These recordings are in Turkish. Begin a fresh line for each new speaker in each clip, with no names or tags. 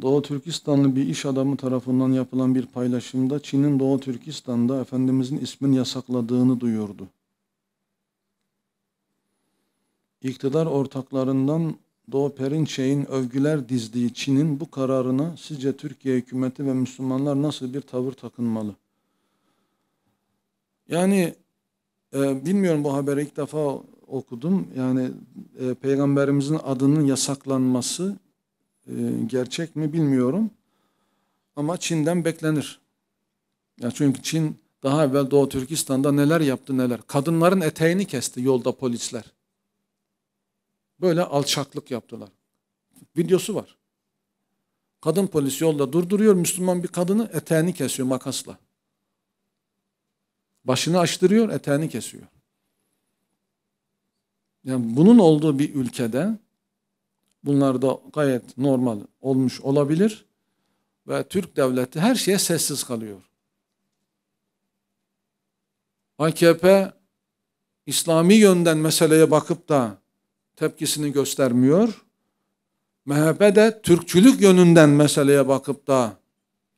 Doğu Türkistanlı bir iş adamı tarafından yapılan bir paylaşımda Çin'in Doğu Türkistan'da Efendimizin ismini yasakladığını duyurdu. İktidar ortaklarından Doğu Perinçey'in övgüler dizdiği Çin'in bu kararına sizce Türkiye hükümeti ve Müslümanlar nasıl bir tavır takınmalı? Yani e, bilmiyorum bu haberi ilk defa okudum. Yani e, peygamberimizin adının yasaklanması e, gerçek mi bilmiyorum. Ama Çin'den beklenir. Ya çünkü Çin daha evvel Doğu Türkistan'da neler yaptı neler. Kadınların eteğini kesti yolda polisler. Böyle alçaklık yaptılar. Videosu var. Kadın polis yolda durduruyor Müslüman bir kadını eteğini kesiyor makasla. Başını açtırıyor eteğini kesiyor. Yani bunun olduğu bir ülkede Bunlar da gayet normal olmuş olabilir. Ve Türk devleti her şeye sessiz kalıyor. AKP İslami yönden meseleye bakıp da tepkisini göstermiyor. MHP de Türkçülük yönünden meseleye bakıp da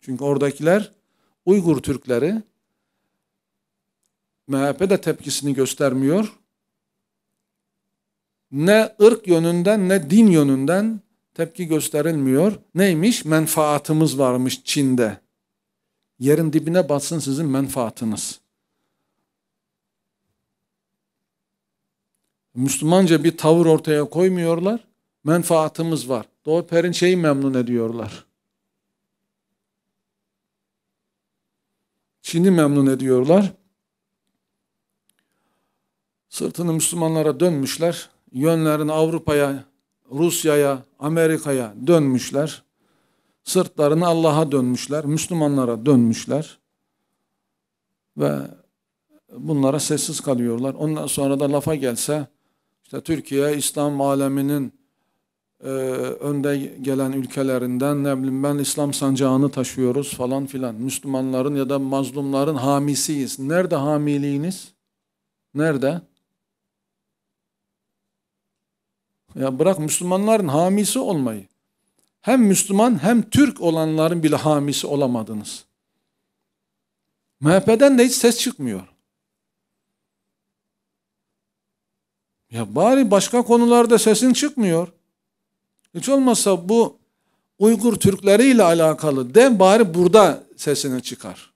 çünkü oradakiler Uygur Türkleri MHP de tepkisini göstermiyor ne ırk yönünden ne din yönünden tepki gösterilmiyor. Neymiş? Menfaatımız varmış Çin'de. Yerin dibine batsın sizin menfaatınız. Müslümanca bir tavır ortaya koymuyorlar. Menfaatımız var. Doğu Perinçe'yi memnun ediyorlar. Çin'i memnun ediyorlar. Sırtını Müslümanlara dönmüşler yönlerini Avrupa'ya, Rusya'ya, Amerika'ya dönmüşler. Sırtlarını Allah'a dönmüşler, Müslümanlara dönmüşler. Ve bunlara sessiz kalıyorlar. Ondan sonra da lafa gelse işte Türkiye İslam aleminin e, önde gelen ülkelerinden ne bileyim ben İslam sancağını taşıyoruz falan filan. Müslümanların ya da mazlumların hamisiyiz. Nerede hamiliğiniz? Nerede? Ya bırak Müslümanların hamisi olmayı. Hem Müslüman hem Türk olanların bile hamisi olamadınız. MHP'den de hiç ses çıkmıyor. Ya bari başka konularda sesin çıkmıyor. Hiç olmazsa bu Uygur Türkleri ile alakalı de bari burada sesini çıkar.